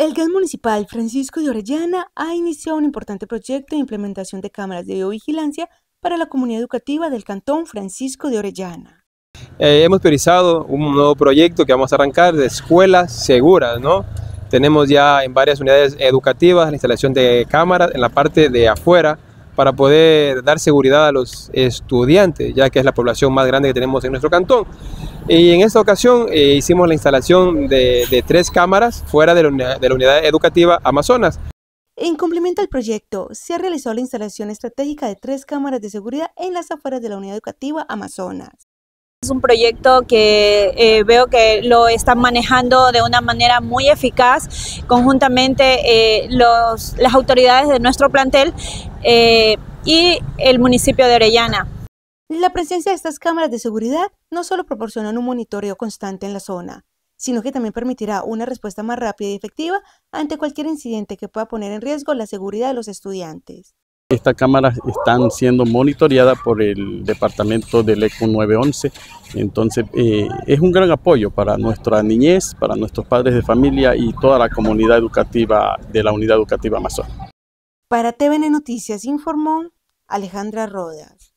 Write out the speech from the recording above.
El GAN e municipal Francisco de Orellana ha iniciado un importante proyecto de implementación de cámaras de videovigilancia para la comunidad educativa del Cantón Francisco de Orellana. Eh, hemos priorizado un nuevo proyecto que vamos a arrancar de escuelas seguras, ¿no? Tenemos ya en varias unidades educativas la instalación de cámaras en la parte de afuera para poder dar seguridad a los estudiantes, ya que es la población más grande que tenemos en nuestro cantón. Y en esta ocasión eh, hicimos la instalación de, tres cámaras fuera de la, unidad educativa Amazonas. En cumplimiento al proyecto, se realizó la instalación estratégica de tres cámaras de seguridad en las afueras de la unidad educativa Amazonas. Es un proyecto que eh, veo que lo están manejando de una manera muy eficaz conjuntamente eh, las autoridades de nuestro plantel eh, y el municipio de Orellana. La presencia de estas cámaras de seguridad no solo proporcionan un monitoreo constante en la zona, sino que también permitirá una respuesta más rápida y efectiva ante cualquier incidente que pueda poner en riesgo la seguridad de los estudiantes. Estas cámaras están siendo monitoreadas por el departamento del ECO 911, entonces eh, es un gran apoyo para nuestra niñez, para nuestros padres de familia y toda la comunidad educativa de la unidad educativa amazónica. Para TVN Noticias informó Alejandra Rodas.